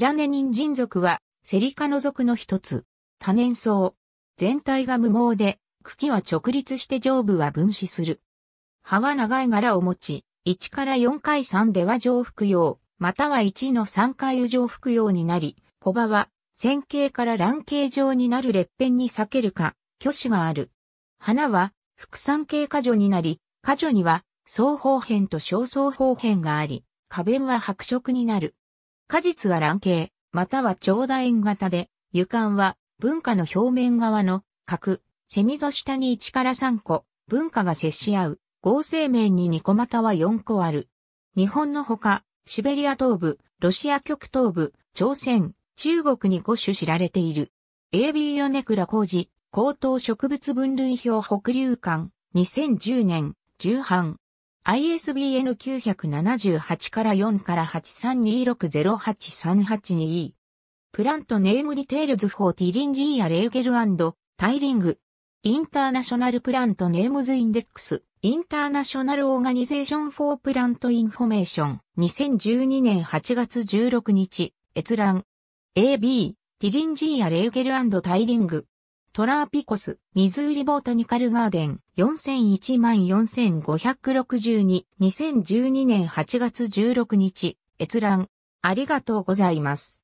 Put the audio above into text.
白根人参属は、セリ科の属の一つ。多年草。全体が無毛で、茎は直立して上部は分子する。葉は長い柄を持ち、1から4回3では上服用、または1の3回右上服用になり、小葉は、線形から卵形状になる裂片に裂けるか、虚子がある。花は、副産形果女になり、果女には、双方辺と小双方辺があり、花弁は白色になる。果実は卵形、または長楕円型で、湯管は文化の表面側の角、セミゾ下に1から3個、文化が接し合う、合成面に2個または4個ある。日本のほか、シベリア東部、ロシア極東部、朝鮮、中国に5種知られている。AB ヨネクラ工事、高等植物分類表北流館、2010年、重版、ISBN 978から4から8 3 2 6 0 8 3 8 3 e プラントネームディテールズフォーティリンジーアレーゲルタイリング。インターナショナルプラントネームズインデックス。インターナショナルオーガニゼーションフォープラントインフォメーション。2012年8月16日。閲覧。AB。ティリンジーアレーゲルタイリング。トラーピコス。ミズーリボータニカルガーデン。40014562、2012年8月16日、閲覧、ありがとうございます。